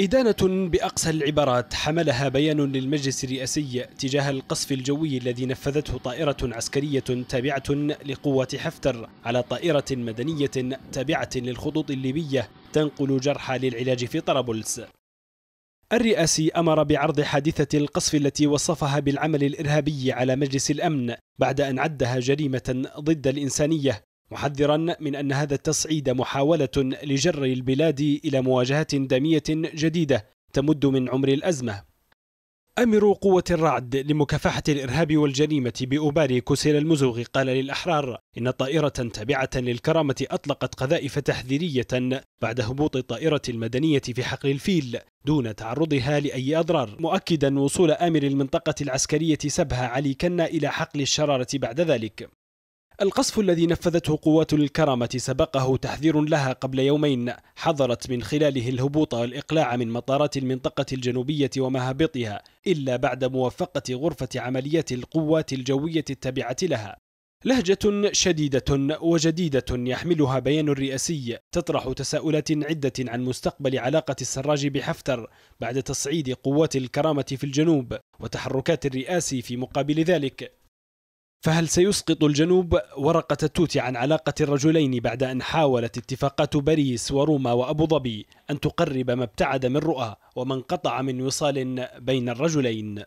إدانة بأقصى العبارات حملها بيان للمجلس الرئاسي تجاه القصف الجوي الذي نفذته طائرة عسكرية تابعة لقوة حفتر على طائرة مدنية تابعة للخطوط الليبية تنقل جرحى للعلاج في طرابلس الرئاسي أمر بعرض حادثة القصف التي وصفها بالعمل الإرهابي على مجلس الأمن بعد أن عدها جريمة ضد الإنسانية محذرا من ان هذا التصعيد محاوله لجر البلاد الى مواجهه داميه جديده تمد من عمر الازمه. امر قوه الرعد لمكافحه الارهاب والجريمه باباري كوسيل المزوغ قال للاحرار ان طائره تابعه للكرامه اطلقت قذائف تحذيريه بعد هبوط الطائره المدنيه في حقل الفيل دون تعرضها لاي اضرار، مؤكدا وصول امر المنطقه العسكريه سبها علي كنا الى حقل الشراره بعد ذلك. القصف الذي نفذته قوات الكرامة سبقه تحذير لها قبل يومين حظرت من خلاله الهبوط والإقلاع من مطارات المنطقة الجنوبية ومهابطها إلا بعد موافقة غرفة عمليات القوات الجوية التابعة لها لهجة شديدة وجديدة يحملها بيان رئاسي تطرح تساؤلات عدة عن مستقبل علاقة السراج بحفتر بعد تصعيد قوات الكرامة في الجنوب وتحركات الرئاسي في مقابل ذلك فهل سيسقط الجنوب ورقة التوت عن علاقة الرجلين بعد أن حاولت اتفاقات باريس وروما وأبو ظبي أن تقرب ما ابتعد من رؤى وما انقطع من وصال بين الرجلين